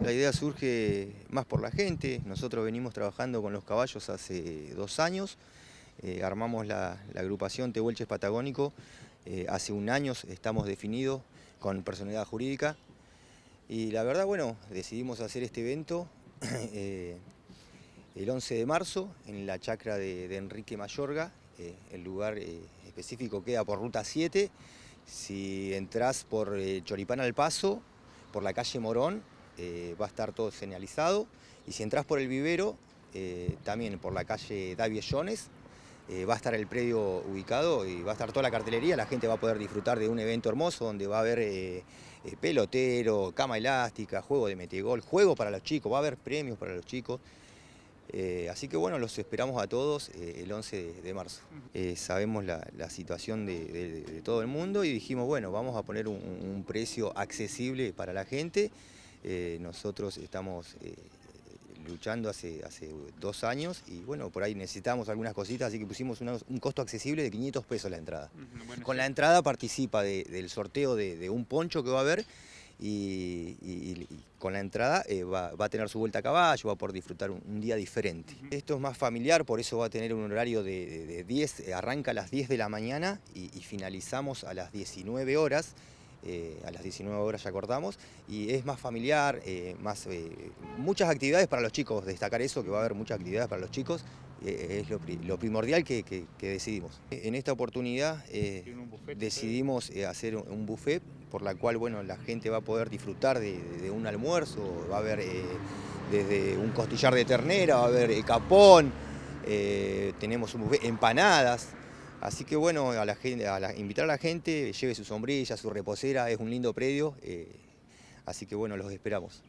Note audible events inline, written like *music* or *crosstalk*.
La idea surge más por la gente. Nosotros venimos trabajando con los caballos hace dos años. Eh, armamos la, agrupación Tehuelches Patagónico. Eh, hace un año estamos definidos con personalidad jurídica. Y la verdad, bueno, decidimos hacer este evento *clears throat* eh, el 11 de marzo en la chacra de, de Enrique Mayorga. el lugar específico queda por ruta 7. Si entras por Choripán al Paso, por la calle Morón, eh, va a estar todo señalizado. Y si entras por el vivero, eh, también por la calle Davies Jones, eh, va a estar el predio ubicado y va a estar toda la cartelería. La gente va a poder disfrutar de un evento hermoso donde va a haber pelotero, cama elástica, juego de metegol, juego para los chicos, va a haber premios para los chicos. así que bueno, los esperamos a todos el 11 de, marzo. sabemos la, situación de, todo el mundo y dijimos, bueno, vamos a poner un precio accesible para la gente. Eh, nosotros estamos eh, luchando hace, hace dos años y bueno, por ahí necesitamos algunas cositas, así que pusimos un costo accesible de 500 pesos la entrada. Con la entrada participa del sorteo de, un poncho que va a haber. Y, con la entrada eh, va, a tener su vuelta a caballo, va a poder disfrutar un, día diferente. Esto es más familiar, por eso va a tener un horario de, 10, arranca a las 10 de la mañana y, y finalizamos a las 19 horas. Eh, a las 19 horas ya cortamos, y es más familiar, eh, más, eh, muchas actividades para los chicos, destacar eso, que va a haber muchas actividades para los chicos, es lo, primordial que, decidimos. En esta oportunidad decidimos hacer un buffet por la cual bueno, la gente va a poder disfrutar de, de un almuerzo, va a haber desde un costillar de ternera, va a haber capón, tenemos un buffet, empanadas, Así que bueno, a la gente, a invitar a la gente, lleve su sombrilla, su reposera, es un lindo predio, eh, así que bueno, los esperamos.